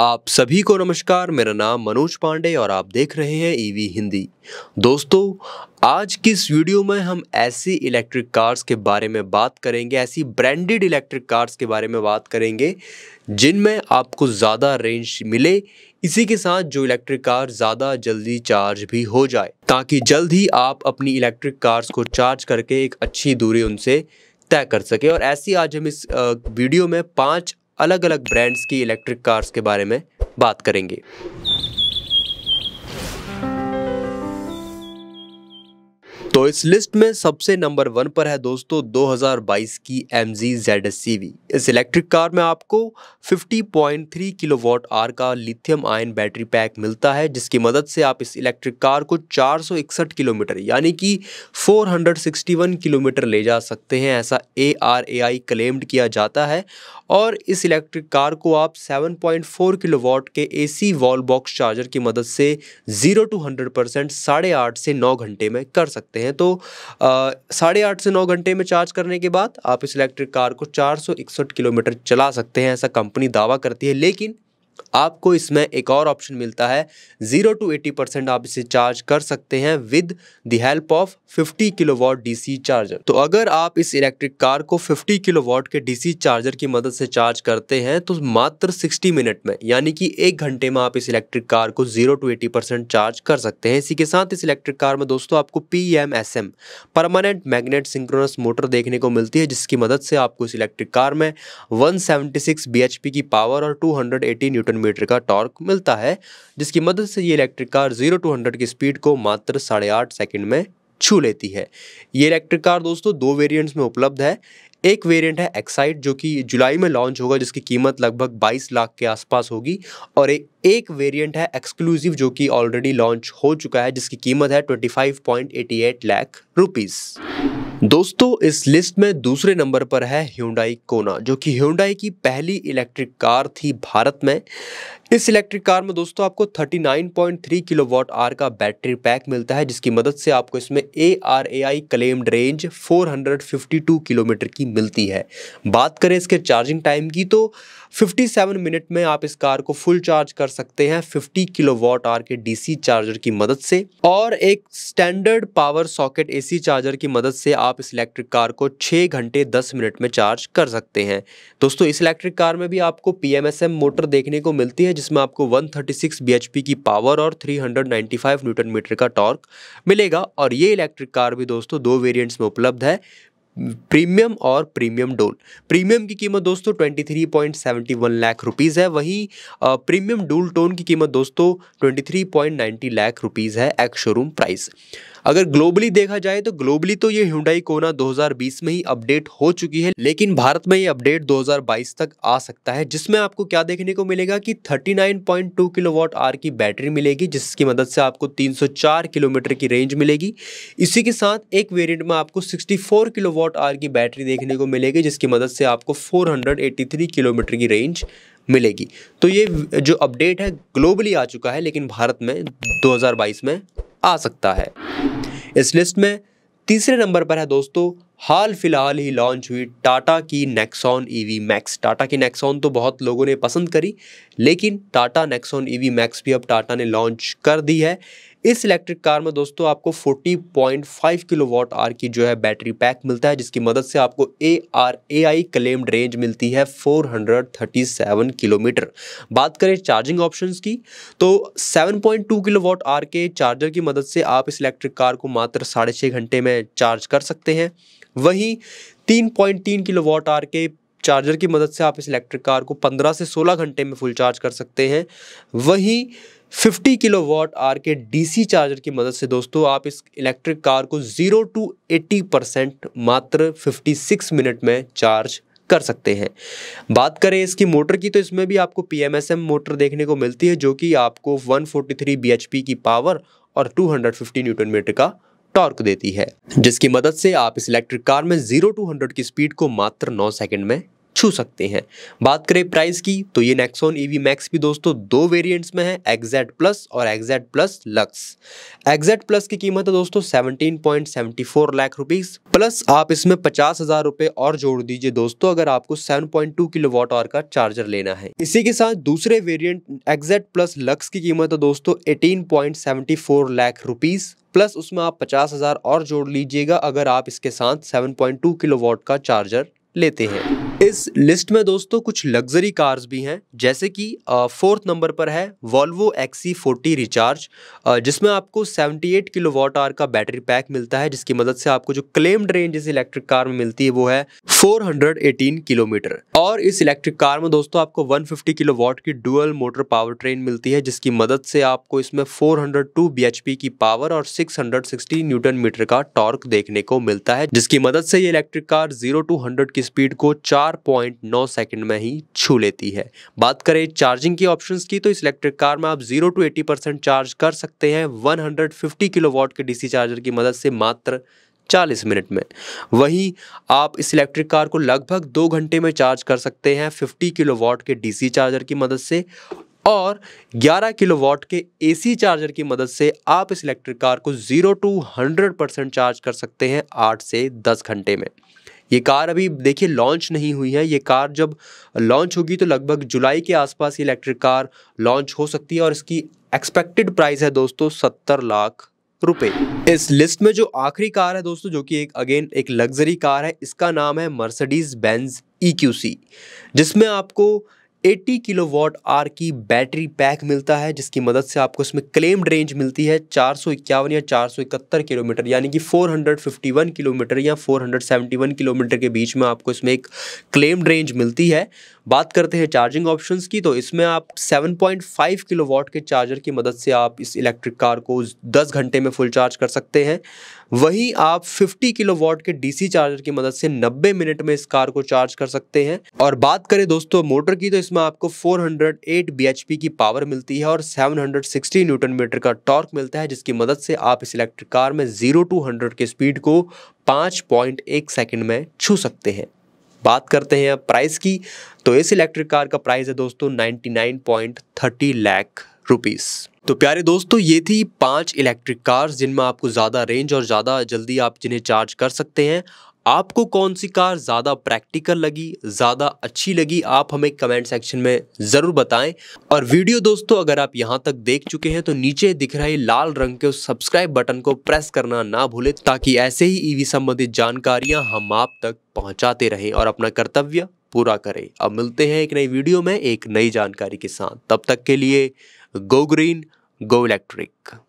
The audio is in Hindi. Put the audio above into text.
आप सभी को नमस्कार मेरा नाम मनोज पांडे और आप देख रहे हैं ईवी हिंदी दोस्तों आज की इस वीडियो में हम ऐसी इलेक्ट्रिक कार्स के बारे में बात करेंगे ऐसी ब्रांडेड इलेक्ट्रिक कार्स के बारे में बात करेंगे जिनमें आपको ज़्यादा रेंज मिले इसी के साथ जो इलेक्ट्रिक कार ज़्यादा जल्दी चार्ज भी हो जाए ताकि जल्द ही आप अपनी इलेक्ट्रिक कार्स को चार्ज करके एक अच्छी दूरी उनसे तय कर सके और ऐसी आज हम इस वीडियो में पांच अलग अलग ब्रांड्स की इलेक्ट्रिक कार्स के बारे में बात करेंगे तो इस लिस्ट में सबसे नंबर वन पर है दोस्तों 2022 की M G Z S C V इस इलेक्ट्रिक कार में आपको 50.3 किलोवाट आर का लिथियम आयन बैटरी पैक मिलता है जिसकी मदद से आप इस इलेक्ट्रिक कार को 461 किलोमीटर यानी कि 461 किलोमीटर ले जा सकते हैं ऐसा ए आर ए आई क्लेम्ड किया जाता है और इस इलेक्ट्रिक कार को आप 7.4 किलोवाट के ए वॉल बॉक्स चार्जर की मदद से जीरो टू हंड्रेड परसेंट साढ़े आठ से नौ घंटे में कर सकते हैं सकते हैं तो साढ़े आठ से नौ घंटे में चार्ज करने के बाद आप इस इलेक्ट्रिक कार को चार किलोमीटर चला सकते हैं ऐसा कंपनी दावा करती है लेकिन आपको इसमें एक और ऑप्शन मिलता है ज़ीरो टू एटी परसेंट आप इसे चार्ज कर सकते हैं with the help of fifty kilowatt DC charger तो अगर आप इस इलेक्ट्रिक कार को फिफ्टी किलोवाट के डीसी चार्जर की मदद से चार्ज करते हैं तो मात्र सिक्सटी मिनट में यानी कि एक घंटे में आप इस इलेक्ट्रिक कार को ज़ीरो टू एटी चार्ज कर सकते हैं इसी के साथ इस इलेक्ट्रिक कार में दोस्तों आपको P M S M permanent magnet synchronous motor देखने को मिलती है जिसकी मदद से आपको इस इलेक्ट्रिक कार में वन सेवेंटी की पावर और टू हंड्रेड न्यूटन मीटर का टॉर्क मिलता है जिसकी मदद से ये electric car zero to hundred की स्पीड को मात्र साढ़े आठ सेकेंड में छू लेती है ये इलेक्ट्रिक कार दोस्तों दो वेरियंट्स में उपलब्ध है एक वेरिएंट है एक्साइट जो कि जुलाई में लॉन्च होगा जिसकी कीमत लगभग 22 लाख के आसपास होगी और एक एक वेरिएंट है एक्सक्लूसिव जो कि ऑलरेडी लॉन्च हो चुका है जिसकी कीमत है 25.88 लाख रुपीस दोस्तों इस लिस्ट में दूसरे नंबर पर है ह्यूंडाई कोना जो कि ह्यूंडाई की पहली इलेक्ट्रिक कार थी भारत में इस इलेक्ट्रिक कार में दोस्तों आपको 39.3 किलोवाट आर का बैटरी पैक मिलता है जिसकी मदद से आपको इसमें A R A I claimed range 452 kilometre की मिलती है बात करें इसके चार्जिंग टाइम की तो 57 मिनट में आप इस कार को फुल चार्ज कर सकते हैं 50 किलोवाट आर के डीसी चार्जर की मदद से और एक standard power socket AC charger की मदद से आप इस इलेक्ट्रिक कार को छः घंटे दस मिनट में चार्ज कर सकते हैं दोस्तों इस इलेक्ट्रिक कार में भी आपको पी मोटर देखने को मिलती है जिसमें आपको 136 थर्टी की पावर और 395 न्यूटन मीटर का टॉर्क मिलेगा और ये इलेक्ट्रिक कार भी दोस्तों दो वेरिएंट्स में उपलब्ध है प्रीमियम और प्रीमियम डोल प्रीमियम की कीमत दोस्तों twenty three point seventy one lakh rupees है वहीं प्रीमियम डोल टोन की कीमत दोस्तों twenty three point ninety lakh rupees है एक्स शोरूम प्राइस अगर ग्लोबली देखा जाए तो ग्लोबली तो ये हुडाई कोना 2020 में ही अपडेट हो चुकी है लेकिन भारत में ये अपडेट 2022 तक आ सकता है जिसमें आपको क्या देखने को मिलेगा कि 39.2 किलोवाट आर की बैटरी मिलेगी जिसकी मदद से आपको 304 किलोमीटर की रेंज मिलेगी इसी के साथ एक वेरिएंट में आपको 64 किलोवाट वॉट आर की बैटरी देखने को मिलेगी जिसकी मदद से आपको 483 किलोमीटर की रेंज मिलेगी तो ये जो अपडेट है ग्लोबली आ चुका है लेकिन भारत में 2022 में आ सकता है इस लिस्ट में तीसरे नंबर पर है दोस्तों हाल फिलहाल ही लॉन्च हुई टाटा की नेक्सॉन ईवी मैक्स टाटा की नेक्सॉन तो बहुत लोगों ने पसंद करी लेकिन टाटा नेक्सॉन ईवी मैक्स भी अब टाटा ने लॉन्च कर दी है इस इलेक्ट्रिक कार में दोस्तों आपको 40.5 किलोवाट आर की जो है बैटरी पैक मिलता है जिसकी मदद से आपको A R A I claimed range मिलती है 437 किलोमीटर बात करें चार्जिंग ऑप्शंस की तो 7.2 किलोवाट आर के चार्जर की मदद से आप इस इलेक्ट्रिक कार को मात्र साढ़े छः घंटे में चार्ज कर सकते हैं वहीं तीन पॉइंट तीन किलो वॉट आर के चार्जर की मदद से आप इस इलेक्ट्रिक कार को 15 से 16 घंटे में फुल चार्ज कर सकते हैं वहीं 50 किलो वॉट आर के डीसी चार्जर की मदद से दोस्तों आप इस इलेक्ट्रिक कार को 0 टू 80 परसेंट मात्र 56 मिनट में चार्ज कर सकते हैं बात करें इसकी मोटर की तो इसमें भी आपको पीएमएसएम मोटर देखने को मिलती है जो कि आपको 143 बीएचपी की पावर और 250 न्यूटन मीटर का टॉर्क देती है जिसकी मदद से आप इस इलेक्ट्रिक कार में जीरो टू हंड्रेड की स्पीड को मात्र नौ सेकंड में छू सकते हैं बात करें प्राइस की तो ये नेक्सोन ईवी मैक्स भी दोस्तों दो वेरिएंट्स में है एग्जैट प्लस और exact plus lux exact plus की कीमत है दोस्तों फोर लाख रुपीज प्लस आप इसमें पचास हजार रुपए और जोड़ दीजिए दोस्तों अगर आपको seven point two kilo watt hour का चार्जर लेना है इसी के साथ दूसरे वेरियंट एग्जैट प्लस लक्स की कीमत है दोस्तों फोर लाख रुपीज प्लस उसमें आप पचास हज़ार और जोड़ लीजिएगा अगर आप इसके साथ seven point two kilo watt का चार्जर लेते हैं इस लिस्ट में दोस्तों कुछ लग्जरी कार्स भी हैं जैसे कि फोर्थ नंबर पर है वॉल्वो एक्सी फोर्टी रिचार्ज जिसमें आपको 78 किलो वॉट आर का बैटरी पैक मिलता है जिसकी मदद से आपको जो क्लेम्ड रेंज इस इलेक्ट्रिक कार में मिलती है वो है 418 किलोमीटर और इस इलेक्ट्रिक कार में दोस्तों आपको 150 किलो वॉट की डुअल मोटर पावर ट्रेन मिलती है जिसकी मदद से आपको इसमें 402 bhp की पावर और सिक्स न्यूटन मीटर का टॉर्क देखने को मिलता है जिसकी मदद से ये electric car zero to hundred की स्पीड को चार चार पॉइंट नौ सेकेंड में ही छू लेती है बात करें चार्जिंग की ऑप्शंस की तो इस इलेक्ट्रिक कार में आप जीरो टू 80 परसेंट चार्ज कर सकते हैं one hundred fifty kilo watt के डीसी चार्जर की मदद से मात्र चालीस मिनट में वहीं आप इस इलेक्ट्रिक कार को लगभग दो घंटे में चार्ज कर सकते हैं फिफ्टी किलो वॉट के डीसी चार्जर की मदद से और 11 किलोवाट के एसी चार्जर की मदद से आप इस इलेक्ट्रिक कार को 0 टू 100 परसेंट चार्ज कर सकते हैं 8 से 10 घंटे में ये कार अभी देखिए लॉन्च नहीं हुई है ये कार जब लॉन्च होगी तो लगभग जुलाई के आसपास ये इलेक्ट्रिक कार लॉन्च हो सकती है और इसकी एक्सपेक्टेड प्राइस है दोस्तों सत्तर लाख रुपए इस लिस्ट में जो आखिरी कार है दोस्तों जो कि एक अगेन एक लग्जरी कार है इसका नाम है मर्सडीज बेंज ई जिसमें आपको 80 वॉट आर की बैटरी पैक मिलता है जिसकी मदद से आपको इसमें क्लेम्ड रेंज मिलती है चार या चार किलोमीटर यानी कि 451 किलोमीटर या 471 किलोमीटर के बीच में आपको इसमें एक क्लेम्ड रेंज मिलती है बात करते हैं चार्जिंग ऑप्शंस की तो इसमें आप 7.5 किलोवाट के चार्जर की मदद से आप इस इलेक्ट्रिक कार को 10 घंटे में फुल चार्ज कर सकते हैं वहीं आप 50 किलोवाट के डीसी चार्जर की मदद से 90 मिनट में इस कार को चार्ज कर सकते हैं और बात करें दोस्तों मोटर की तो इस इसमें आपको 408 bhp की पावर मिलती है और 760 न्यूटन मीटर का टॉर्क मिलता है जिसकी मदद से आप इस इलेक्ट्रिक कार में 0 टू 100 के स्पीड को 5.1 सेकंड में छू सकते हैं बात करते हैं अब प्राइस की तो इस इलेक्ट्रिक कार का प्राइस है दोस्तों 99.30 लाख रुपीस तो प्यारे दोस्तों ये थी पांच इलेक्ट्रिक कार्स जिनमें आपको ज़्यादा रेंज और ज़्यादा जल्दी आप जिन्हें चार्ज कर सकते हैं आपको कौन सी कार ज़्यादा प्रैक्टिकल लगी ज़्यादा अच्छी लगी आप हमें कमेंट सेक्शन में ज़रूर बताएं और वीडियो दोस्तों अगर आप यहाँ तक देख चुके हैं तो नीचे दिख रहे लाल रंग के उस सब्सक्राइब बटन को प्रेस करना ना भूलें ताकि ऐसे ही ईवी संबंधित जानकारियां हम आप तक पहुँचाते रहें और अपना कर्तव्य पूरा करें अब मिलते हैं एक नई वीडियो में एक नई जानकारी के साथ तब तक के लिए गो ग्रीन गो इलेक्ट्रिक